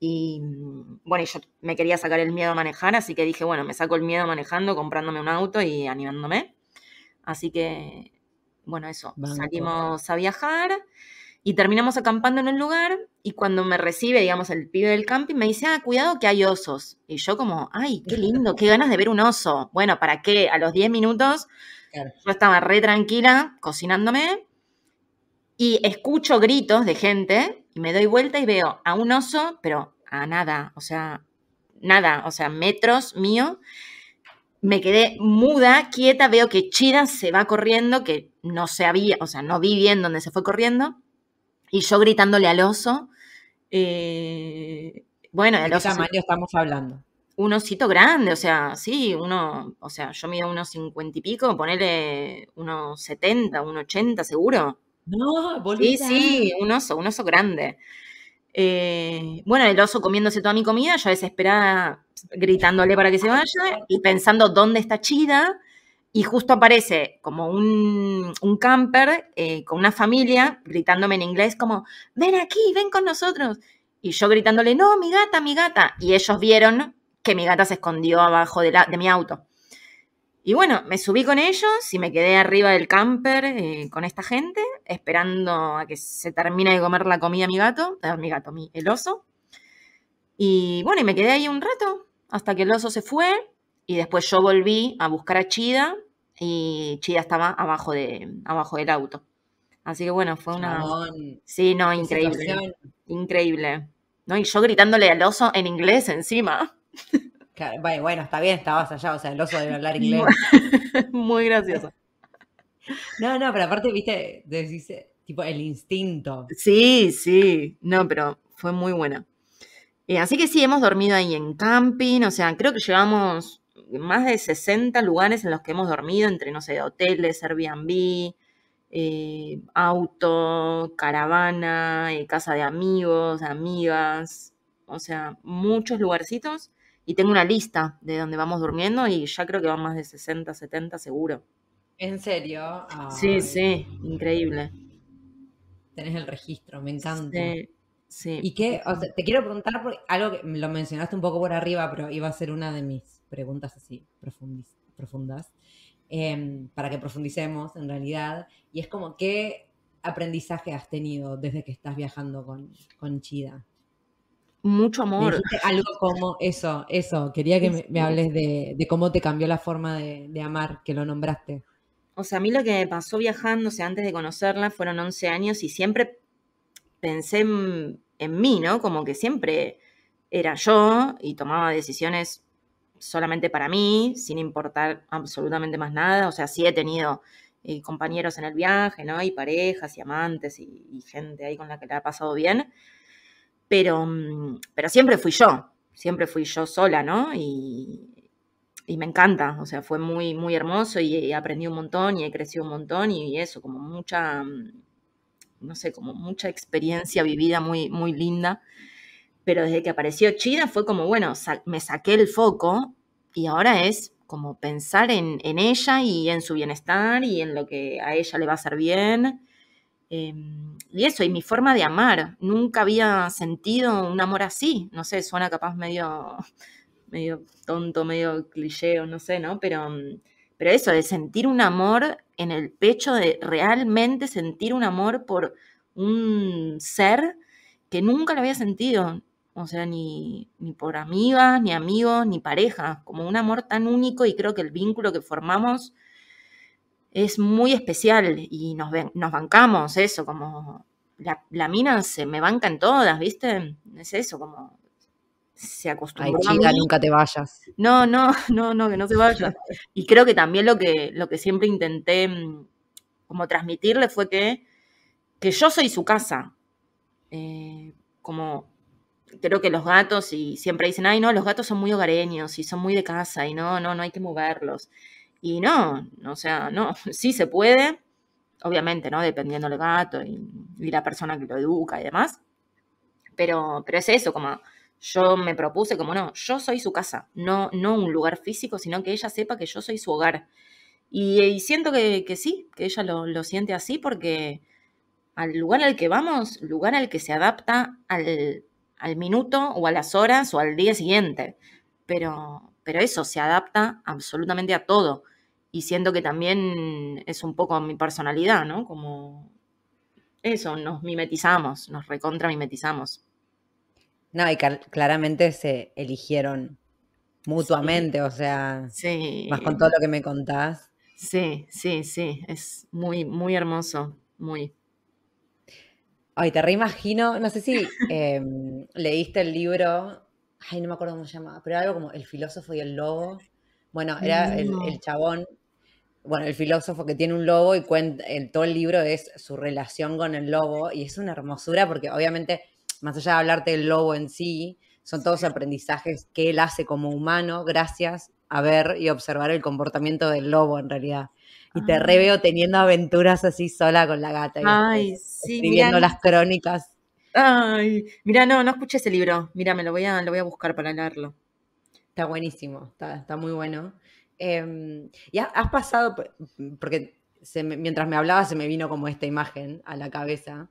Y mm, bueno, yo me quería sacar el miedo a manejar, así que dije, bueno, me saco el miedo manejando, comprándome un auto y animándome. Así que, bueno, eso, salimos a viajar. Y terminamos acampando en un lugar y cuando me recibe, digamos, el pibe del camping, me dice, ah, cuidado que hay osos. Y yo como, ay, qué lindo, qué ganas de ver un oso. Bueno, ¿para qué? A los 10 minutos yo estaba re tranquila cocinándome y escucho gritos de gente y me doy vuelta y veo a un oso, pero a nada, o sea, nada, o sea, metros mío. Me quedé muda, quieta, veo que Chida se va corriendo, que no se había, o sea, no vi bien dónde se fue corriendo. Y yo gritándole al oso. Eh, bueno, el oso. estamos hablando? Un osito grande, o sea, sí, uno, o sea, yo mido unos cincuenta y pico, ponele unos setenta, unos ochenta seguro. No, boludo. Sí, sí, un oso, un oso grande. Eh, bueno, el oso comiéndose toda mi comida, yo desesperada gritándole para que se vaya y pensando dónde está Chida y justo aparece como un, un camper eh, con una familia gritándome en inglés como, ven aquí, ven con nosotros. Y yo gritándole, no, mi gata, mi gata. Y ellos vieron que mi gata se escondió abajo de, la, de mi auto. Y bueno, me subí con ellos y me quedé arriba del camper eh, con esta gente, esperando a que se termine de comer la comida mi gato, eh, mi gato, el oso. Y bueno, y me quedé ahí un rato hasta que el oso se fue y después yo volví a buscar a Chida y Chida estaba abajo, de, abajo del auto. Así que bueno, fue una... Sí, no, increíble. Increíble. ¿No? Y yo gritándole al oso en inglés encima. bueno, está bien, estabas allá, o sea, el oso debe hablar inglés. Muy gracioso. No, no, pero aparte, viste, decís, eh, tipo, el instinto. Sí, sí, no, pero fue muy buena. Eh, así que sí, hemos dormido ahí en camping, o sea, creo que llevamos más de 60 lugares en los que hemos dormido, entre, no sé, hoteles, Airbnb, eh, auto, caravana, eh, casa de amigos, amigas, o sea, muchos lugarcitos. Y tengo una lista de donde vamos durmiendo y ya creo que van más de 60, 70 seguro. ¿En serio? Sí, sí, increíble. Tenés el registro, me encanta. Sí. Sí. Y qué, o sea, te quiero preguntar, algo que lo mencionaste un poco por arriba, pero iba a ser una de mis preguntas así profundas em, para que profundicemos en realidad. Y es como, ¿qué aprendizaje has tenido desde que estás viajando con, con Chida? Mucho amor. algo como eso, eso. Quería que me, hables de, cómo te cambió la forma de, amar, que lo nombraste. O sea, a mí lo que me pasó viajando, o sea, antes de conocerla, fueron 11 años y siempre pensé en, mí, ¿no? Como que siempre era yo y tomaba decisiones solamente para mí, sin importar absolutamente más nada. O sea, sí he tenido eh, compañeros en el viaje, ¿no? Y parejas y amantes y, gente ahí con la que le ha pasado bien. Pero, mm, pero siempre fui yo, siempre fui yo sola, ¿no? Y, me encanta, o sea, fue muy, muy hermoso y, he aprendí un montón y he crecido un montón y eso, como mucha, mm, no sé, como mucha experiencia vivida muy, muy linda pero desde que apareció China fue como, bueno, me saqué el foco y ahora es como pensar en, ella y en su bienestar y en lo que a ella le va a hacer bien. Em, y eso, y mi forma de amar. Nunca había sentido un amor así. No sé, suena capaz medio, medio tonto, medio cliché o no sé, ¿no? Pero, mm, pero eso, de sentir un amor en el pecho, de realmente sentir un amor por un ser que nunca lo había sentido o sea, ni, por amigas, ni amigos, ni pareja, como un amor tan único y creo que el vínculo que formamos es muy especial y nos, nos bancamos eso, como la, mina se me banca en todas, ¿viste? Es eso, como se acostumbra. Ay, chica, nunca te vayas. No, no, no, no, que no te vaya. y creo que también lo que, lo que siempre intenté mm, como transmitirle fue que, que yo soy su casa. Eh, como creo que los gatos, y siempre dicen, ay, no, los gatos son muy hogareños y son muy de casa y no, no, no hay que moverlos. Y no, o sea, no, sí se puede, obviamente, ¿no? Dependiendo del gato y, la persona que lo educa y demás. Pero, pero es eso, como yo me propuse, como no, yo soy su casa, no, no un lugar físico, sino que ella sepa que yo soy su hogar. Y, siento que, sí, que ella lo siente así porque al lugar al que vamos, lugar al que se adapta al al minuto o a las horas o al día siguiente. Pero, pero eso se adapta absolutamente a todo. Y siento que también es un poco mi personalidad, ¿no? Como eso, nos mimetizamos, nos recontra mimetizamos. No, y claramente se eligieron mutuamente, o sea, más con todo lo que me contás. Sí, sí, sí, es muy, muy hermoso, muy. Ay, te reimagino, no sé si em, leíste el libro, ay, no me acuerdo cómo se llama, pero algo como El filósofo y el lobo. Bueno, era el, chabón, bueno, el filósofo que tiene un lobo y cuenta, todo el libro es su relación con el lobo y es una hermosura porque obviamente, más allá de hablarte del lobo en sí, son todos aprendizajes que él hace como humano gracias a ver y observar el comportamiento del lobo en realidad. Y te ah. reveo teniendo aventuras así sola con la gata. Y Ay, sí, escribiendo las crónicas. Ay, mira, no, no escuché ese libro. Mira, me lo voy a, lo voy a buscar para leerlo. Está buenísimo, está, muy bueno. Em, y has pasado, porque mientras me hablaba se me vino como esta imagen a la cabeza.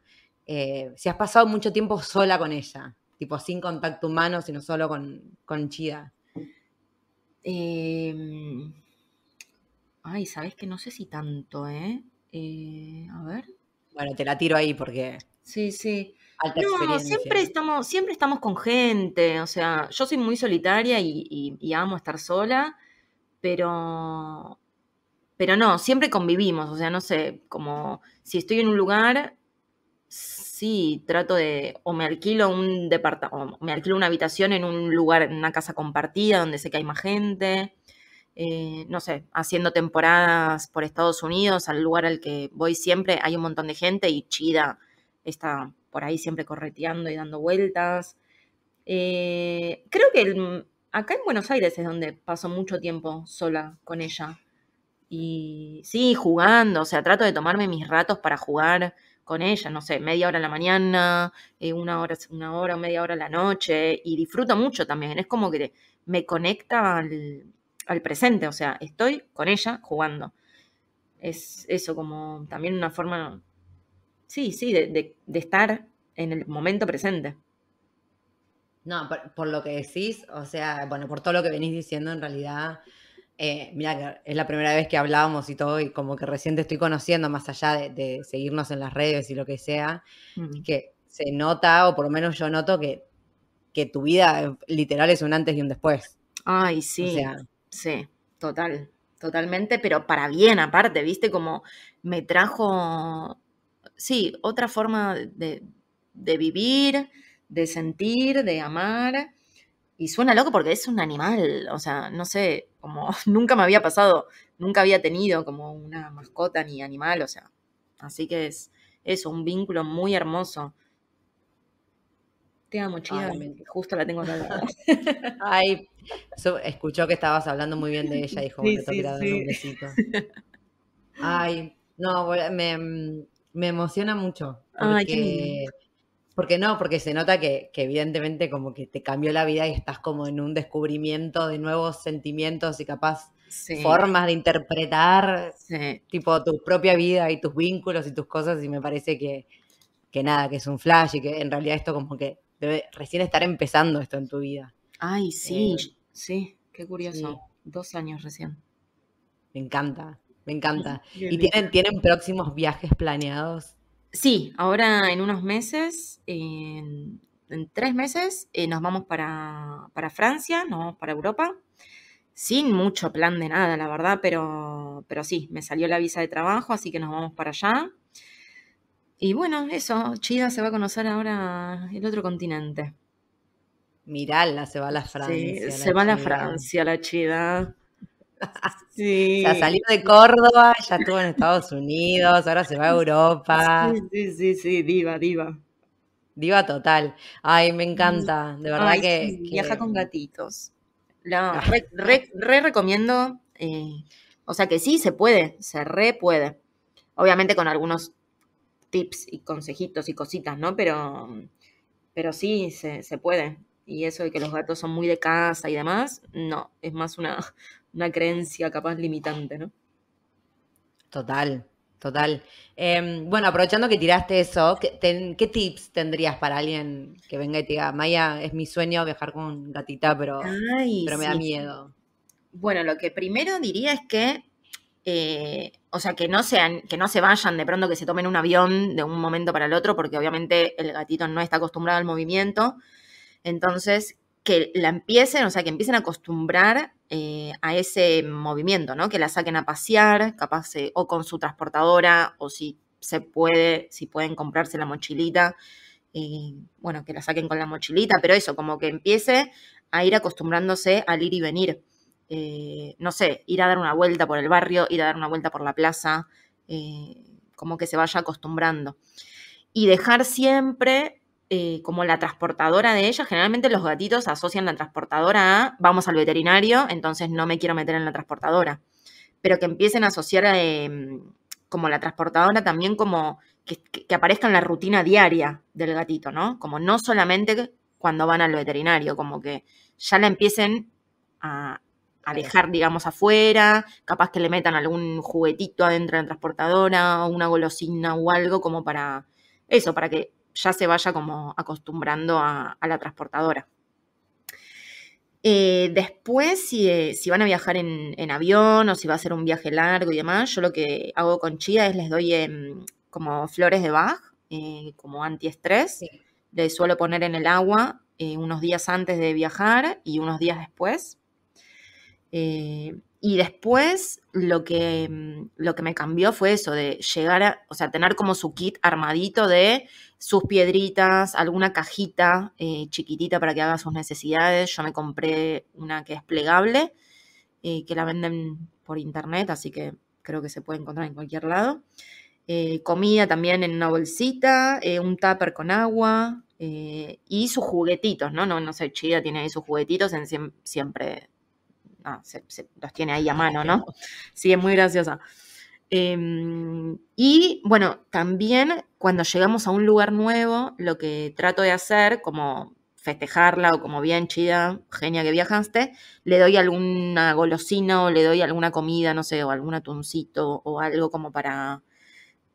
Eh, si has pasado mucho tiempo sola con ella, tipo sin contacto humano, sino solo con, con Chida. Em, ay, sabes que no sé si tanto, ¿eh? ¿eh? a ver. Bueno, te la tiro ahí porque. Sí, sí. no, siempre estamos, siempre estamos con gente. O sea, yo soy muy solitaria y, y, amo estar sola, pero. Pero no, siempre convivimos. O sea, no sé, como si estoy en un lugar, sí, trato de, o me alquilo un departamento, me alquilo una habitación en un lugar, en una casa compartida donde sé que hay más gente. Eh, no sé, haciendo temporadas por Estados Unidos, al lugar al que voy siempre, hay un montón de gente y Chida está por ahí siempre correteando y dando vueltas. Eh, creo que acá en Buenos Aires es donde paso mucho tiempo sola con ella. Y sí, jugando, o sea, trato de tomarme mis ratos para jugar con ella, no sé, media hora en la mañana, eh, una hora, una hora, media hora en la noche, y disfruto mucho también. Es como que me conecta al, presente, o sea, estoy con ella jugando. Es eso como también una forma, sí, sí, de, estar en el momento presente. No, por, lo que decís, o sea, bueno, por todo lo que venís diciendo, en realidad eh, mira, es la primera vez que hablábamos y todo, y como que recién te estoy conociendo, más allá de, seguirnos en las redes y lo que sea, que se nota, o por lo menos yo noto, que, que tu vida literal es un antes y un después. Ay, sí. sí, total, totalmente, pero para bien aparte, ¿viste? Como me trajo, sí, otra forma de, de vivir, de sentir, de amar y suena loco porque es un animal, o sea, no sé, como nunca me había pasado, nunca había tenido como una mascota ni animal, o sea, así que es eso, un vínculo muy hermoso. Te amo, chida, justo la tengo Ay, escuchó que estabas hablando muy bien de ella, dijo, sí, sí, sí. un besito. Ay, no, me, emociona mucho. Ay, qué porque no, porque se nota que, evidentemente como que te cambió la vida y estás como en un descubrimiento de nuevos sentimientos y capaz formas de interpretar tipo tu propia vida y tus vínculos y tus cosas y me parece que, nada, que es un flash y que en realidad esto como que debe recién estar empezando esto en tu vida. Ay, sí, eh, sí, qué curioso. Dos años recién. Me encanta, me encanta. ¿Y tienen, tienen próximos viajes planeados? Sí, ahora en unos meses, en, tres meses, eh, nos vamos para, Francia, nos vamos para Europa, sin mucho plan de nada, la verdad, pero, pero sí, me salió la visa de trabajo, así que nos vamos para allá. Y bueno, eso, Chida se va a conocer ahora el otro continente. Mirala, se va a la Francia. Sí, se va a la Francia, la Chida. Sí. O sea, salió de Córdoba, ya estuvo en Estados Unidos, ahora se va a Europa. Sí, sí, sí, diva, diva. Diva total. Ay, me encanta. De verdad que, Viaja con gatitos. No, ah. re, recomiendo. Eh, o sea que sí, se puede, se re puede. Obviamente con algunos tips y consejitos y cositas, ¿no? Pero, pero sí, se, se puede. Y eso de que los gatos son muy de casa y demás, no, es más una, una creencia capaz limitante, ¿no? Total, total. Em, bueno, aprovechando que tiraste eso, ¿qué, tips tendrías para alguien que venga y te diga, Maya, es mi sueño viajar con gatita, pero, pero me da miedo? Bueno, lo que primero diría es que, eh, o sea, que no, sean, que no se vayan de pronto, que se tomen un avión de un momento para el otro, porque obviamente el gatito no está acostumbrado al movimiento. Entonces, que la empiecen, o sea, que empiecen a acostumbrar eh, a ese movimiento, ¿no? Que la saquen a pasear, capaz, eh, o con su transportadora, o si se puede, si pueden comprarse la mochilita, bueno, que la saquen con la mochilita, pero eso, como que empiece a ir acostumbrándose al ir y venir. Eh, no sé, ir a dar una vuelta por el barrio, ir a dar una vuelta por la plaza, como que se vaya acostumbrando. Y dejar siempre eh, como la transportadora de ella. Generalmente los gatitos asocian la transportadora a vamos al veterinario, entonces no me quiero meter en la transportadora. Pero que empiecen a asociar em, como la transportadora también como que, que, aparezca en la rutina diaria del gatito, ¿no? Como no solamente cuando van al veterinario, como que ya la empiecen a, a dejar, digamos, afuera, capaz que le metan algún juguetito adentro de la transportadora, o una golosina o algo como para eso, para que ya se vaya como acostumbrando a, la transportadora. Eh, después, eh, si, van a viajar en, avión o si va a ser un viaje largo y demás, yo lo que hago con chía es les doy em, como flores de Bach, eh, como antiestrés. Les suelo poner en el agua unos días antes de viajar y unos días después. Y después lo que, mm, lo que me cambió fue eso, de llegar a, o sea, tener como su kit armadito de sus piedritas, alguna cajita eh, chiquitita para que haga sus necesidades. Yo me compré una que es plegable, eh, que la venden por internet, así que creo que se puede encontrar en cualquier lado. Eh, comida también en una bolsita, un tupper con agua y sus juguetitos, ¿no? No, no sé, Chida tiene ahí sus juguetitos, en, siempre ah, se, los tiene ahí a ah, mano, ¿no? Sí, es muy graciosa. Em, y bueno, también cuando llegamos a un lugar nuevo, lo que trato de hacer, como festejarla o como bien chida, genia que viajaste, le doy alguna golosina o le doy alguna comida, no sé, o algún atuncito o algo como para,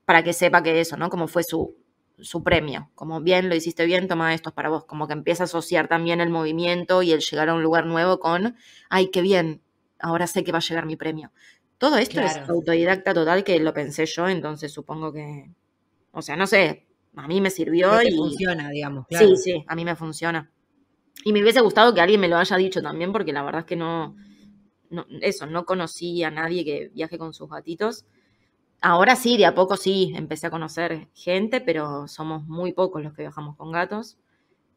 para que sepa que eso, ¿no? Como fue su, su premio, como bien lo hiciste bien, toma esto para vos, como que empieza a asociar también el movimiento y el llegar a un lugar nuevo con, ay, qué bien, ahora sé que va a llegar mi premio. Todo esto es autodidacta total que lo pensé yo, entonces supongo que, o sea, no sé, a mí me sirvió y funciona, digamos. Sí, sí, a mí me funciona. Y me hubiese gustado que alguien me lo haya dicho también, porque la verdad es que no, no eso, no conocí a nadie que viaje con sus gatitos. Ahora sí, de a poco sí, empecé a conocer gente, pero somos muy pocos los que viajamos con gatos.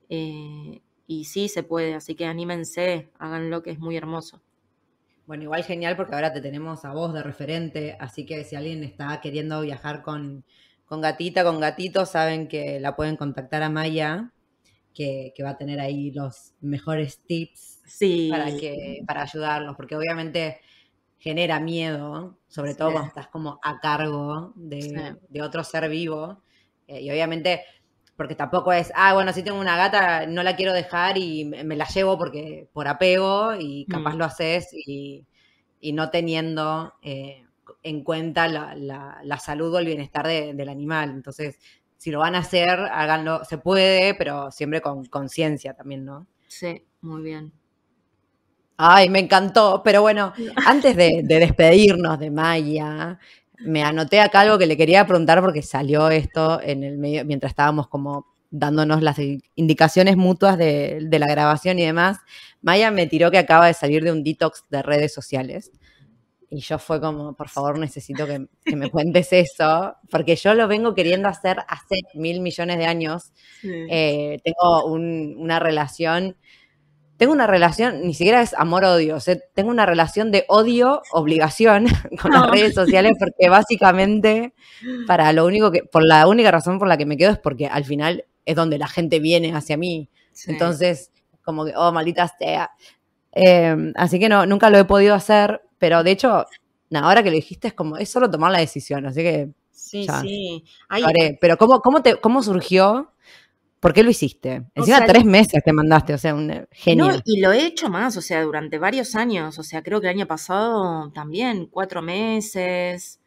Eh, y sí se puede, así que anímense, háganlo que es muy hermoso. Bueno, igual genial porque ahora te tenemos a vos de referente, así que si alguien está queriendo viajar con, gatita, con gatito, saben que la pueden contactar a Maya, que, va a tener ahí los mejores tips sí. para, que, para ayudarlos, porque obviamente genera miedo, sobre todo cuando estás como a cargo de, otro ser vivo. Eh, y obviamente, porque tampoco es, ah, bueno, si tengo una gata, no la quiero dejar y me la llevo porque por apego y capaz mm. lo haces y, no teniendo eh, en cuenta la, salud o el bienestar del animal. Entonces, si lo van a hacer, háganlo, se puede, pero siempre con conciencia también, ¿no? Sí, muy bien. Ay, me encantó. Pero bueno, antes de, despedirnos de Maya, me anoté acá algo que le quería preguntar porque salió esto en el medio, mientras estábamos como dándonos las indicaciones mutuas de, la grabación y demás, Maya me tiró que acaba de salir de un detox de redes sociales. Y yo fue como, por favor, necesito que, me cuentes eso, porque yo lo vengo queriendo hacer hace mil millones de años. Eh, tengo una relación tengo una relación, ni siquiera es amor-odio, tengo una relación de odio-obligación con las redes sociales porque básicamente para lo único que, por la única razón por la que me quedo es porque al final es donde la gente viene hacia mí. Entonces, como que, oh, maldita sea. Em, así que no, nunca lo he podido hacer, pero de hecho, ahora que lo dijiste es como, es solo tomar la decisión, así que... Sí, sí. Eh pero ¿cómo, cómo, te, ¿cómo surgió? ¿Por qué lo hiciste? Encima tres meses te mandaste, o sea, un eh, genio. y lo he hecho más, o sea, durante varios años. O sea, creo que el año pasado también, cuatro meses.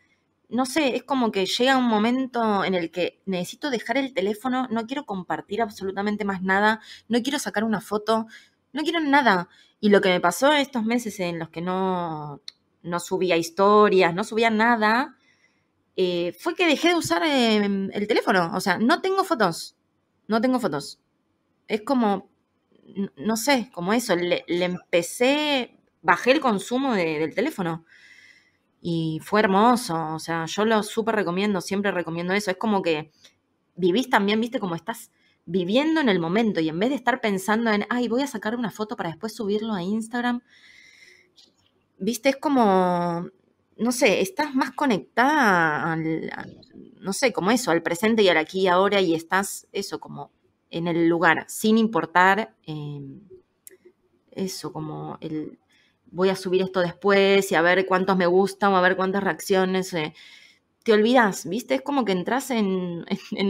No sé, es como que llega un momento en el que necesito dejar el teléfono, no quiero compartir absolutamente más nada, no quiero sacar una foto, no quiero nada. Y lo que me pasó estos meses en los que no, no subía historias, no subía nada, eh, fue que dejé de usar em, el teléfono. O sea, no tengo fotos no tengo fotos. Es como, no sé, como eso. Le, empecé, bajé el consumo del teléfono. Y fue hermoso. O sea, yo lo súper recomiendo, siempre recomiendo eso. Es como que vivís también, viste, como estás viviendo en el momento y en vez de estar pensando en, ay, voy a sacar una foto para después subirlo a Instagram, viste, es como no sé, estás más conectada al, no sé, como eso, al presente y al aquí y ahora y estás eso, como en el lugar, sin importar em, eso, como el voy a subir esto después y a ver cuántos me gustan o a ver cuántas reacciones. Eh, te olvidas, ¿viste? Es como que entras en,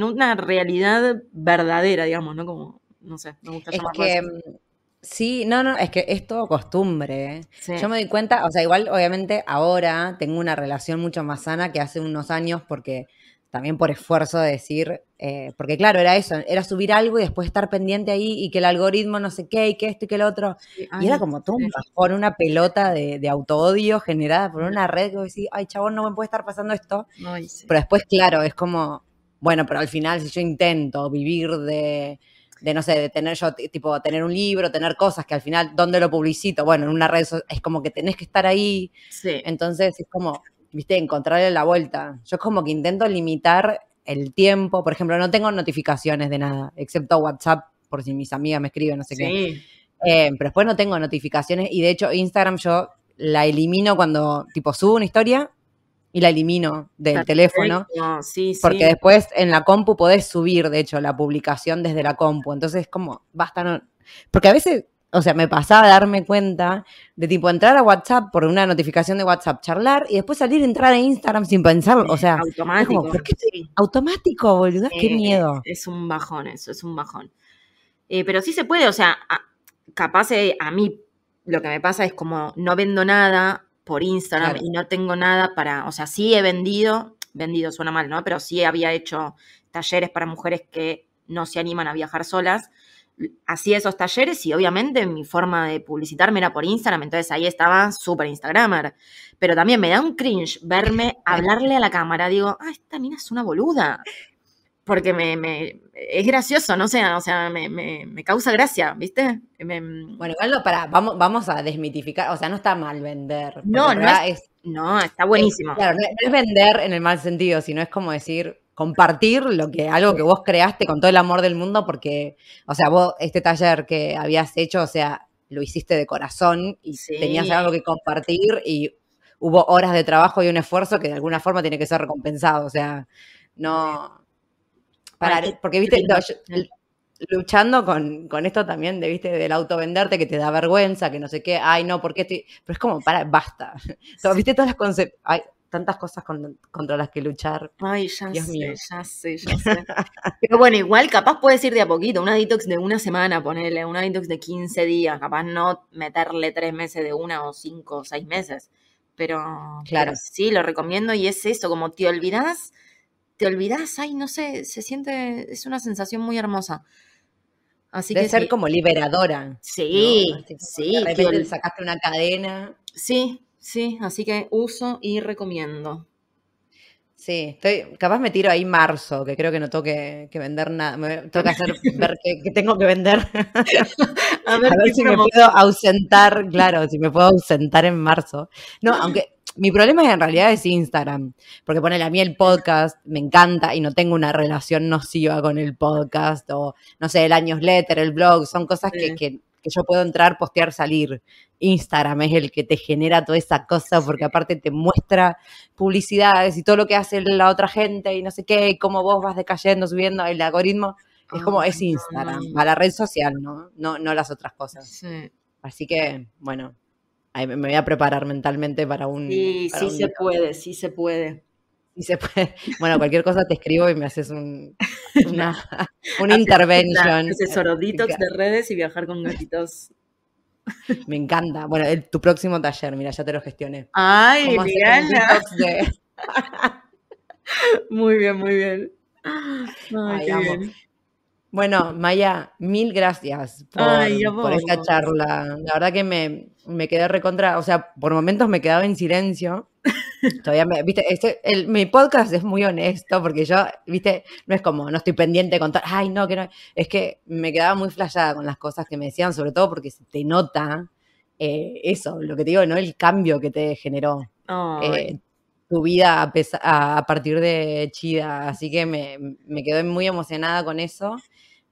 una realidad verdadera, digamos, ¿no? Como, no sé, me gusta es Sí, no, no, es que es todo costumbre. Yo me di cuenta, o sea, igual obviamente ahora tengo una relación mucho más sana que hace unos años porque también por esfuerzo de decir, eh, porque claro, era eso, era subir algo y después estar pendiente ahí y que el algoritmo no sé qué y que esto y que el otro. y era como tumba, por una pelota de, de autoodio generada por una red que decís, ay chabón, no me puede estar pasando esto. Pero después, claro, es como, bueno, pero al final si yo intento vivir de de no sé, de tener yo, tipo, tener un libro, tener cosas que al final, ¿dónde lo publicito? Bueno, en una red es como que tenés que estar ahí. Sí. Entonces es como, viste, encontrarle la vuelta. Yo como que intento limitar el tiempo, por ejemplo, no tengo notificaciones de nada, excepto WhatsApp, por si mis amigas me escriben, no sé qué. Eh, pero después no tengo notificaciones y de hecho Instagram yo la elimino cuando tipo subo una historia y la elimino del teléfono. Sí, Porque después en la compu podés subir, de hecho, la publicación desde la compu. Entonces, como, basta, no. Porque a veces, o sea, me pasaba a darme cuenta de tipo entrar a WhatsApp por una notificación de WhatsApp, charlar y después salir entrar a Instagram sin pensar, O sea, automático. Automático, boludo, qué eh, miedo. Es, un bajón, eso, es un bajón. Eh, pero sí se puede, o sea, capaz eh, a mí lo que me pasa es como no vendo nada, por Instagram y no tengo nada para, o sea, sí he vendido, vendido suena mal, ¿no? Pero sí había hecho talleres para mujeres que no se animan a viajar solas. Hacía esos talleres y obviamente mi forma de publicitarme era por Instagram, entonces ahí estaba súper Instagramer. Pero también me da un cringe verme hablarle a la cámara, digo, ah, esta mina es una boluda porque me, es gracioso, no sé, o sea, me, me, causa gracia, ¿viste? Bueno, Carlos, para, vamos, vamos a desmitificar, o sea, no está mal vender. No, no no, está buenísimo. claro, no, es vender en el mal sentido, sino es como decir, compartir lo que, algo que vos creaste con todo el amor del mundo, porque, o sea, vos, este taller que habías hecho, o sea, lo hiciste de corazón y tenías algo que compartir y hubo horas de trabajo y un esfuerzo que de alguna forma tiene que ser recompensado, o sea, no porque, viste, luchando con, esto también de, viste, del autovenderte que te da vergüenza, que no sé qué, ay, no, ¿por qué estoy? Pero es como, para, basta. viste todas las hay tantas cosas contra las que luchar. Ay, ya sé, ya sé, Pero bueno, igual capaz puedes ir de a poquito, una detox de una semana, ponerle una detox de 15 días, capaz no meterle tres meses de una o cinco o seis meses. Pero, claro. sí, lo recomiendo y es eso, como te olvidas te olvidas, ay, no sé, se siente, es una sensación muy hermosa. Así Debe que ser como liberadora. Sí, sí. sacaste una cadena. Sí, sí, así que uso y recomiendo. Sí, estoy, capaz me tiro ahí marzo, que creo que no tengo que, vender nada, me toca hacer ver tengo que vender. a ver, si me puedo ausentar, claro, si me puedo ausentar en marzo. No, aunque mi problema es, en realidad es Instagram, porque pone a mí el podcast, me encanta y no tengo una relación nociva con el podcast, o no sé, el newsletter, el blog, son cosas que que yo puedo entrar, postear, salir. Instagram es el que te genera toda esa cosa porque aparte te muestra publicidades y todo lo que hace la otra gente y no sé qué, y cómo vos vas decayendo, subiendo el algoritmo. Es como, es Instagram, a la red social, ¿no? No, no las otras cosas. Sí. Así que, bueno, me voy a preparar mentalmente para un... Sí, sí se puede, sí se puede. Sí se puede. Bueno, cualquier cosa te escribo y me haces un, Una, intervención Ese eh, de redes y viajar con gatitos. Me encanta. Bueno, tu próximo taller, mira, ya te lo gestioné. Ay, muy bien, muy bien. Bueno, Maya, mil gracias por, esta charla. La verdad que me, me quedé recontra, o sea, por momentos me quedaba en silencio. Todavía me, viste, este, mi podcast es muy honesto porque yo, viste, no es como, no estoy pendiente con contar, ay, no, que no. Es que me quedaba muy flashada con las cosas que me decían, sobre todo porque se te nota eh, eso, lo que te digo, ¿no? El cambio que te generó eh, tu vida a, partir de Chida. Así que me, me quedé muy emocionada con eso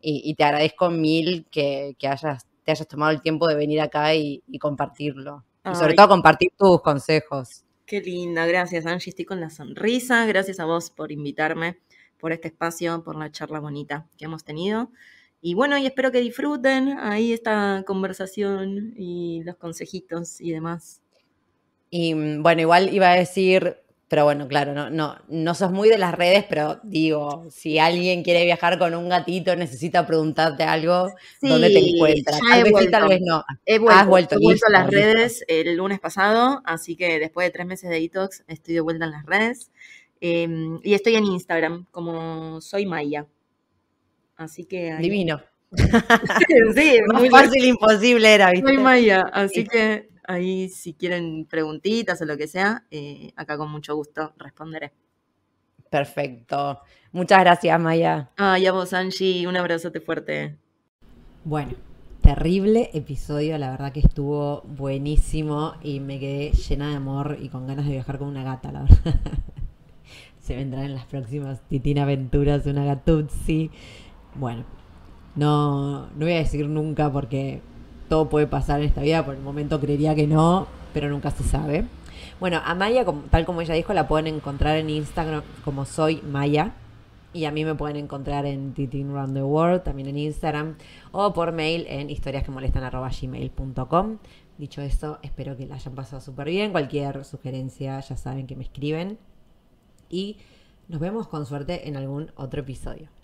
y, te agradezco mil que, hayas, te hayas tomado el tiempo de venir acá y, compartirlo. Y sobre todo compartir tus consejos. Qué linda, gracias Angie, estoy con la sonrisa, gracias a vos por invitarme, por este espacio, por la charla bonita que hemos tenido. Y bueno, y espero que disfruten ahí esta conversación y los consejitos y demás. Y bueno, igual iba a decir, pero bueno, claro, no, no, no sos muy de las redes, pero digo, si alguien quiere viajar con un gatito, necesita preguntarte algo, ¿dónde te encuentras? Tal vez tal vez no. He vuelto, he vuelto a las redes el lunes pasado, así que después de tres meses de detox estoy de vuelta en las redes. Em, y estoy en Instagram, como soy Maya. Así que. Divino. sí, muy fácil, imposible era, ¿viste? Soy Maya, así que Ahí si quieren preguntitas o lo que sea, eh, acá con mucho gusto responderé. Perfecto. Muchas gracias, Maya. Ah, y a vos, Angie, un abrazote fuerte. Bueno, terrible episodio, la verdad que estuvo buenísimo y me quedé llena de amor y con ganas de viajar con una gata, la verdad. Se vendrán en las próximas Titina Aventuras una gatuzzi. Bueno, no, no voy a decir nunca porque todo puede pasar en esta vida, por el momento creería que no, pero nunca se sabe. Bueno, a Maya, tal como ella dijo, la pueden encontrar en Instagram como soy Maya. Y a mí me pueden encontrar en Titin Round the World, también en Instagram, o por mail en historiasquemolestan.gmail.com. Dicho esto, espero que la hayan pasado súper bien. Cualquier sugerencia ya saben que me escriben. Y nos vemos con suerte en algún otro episodio.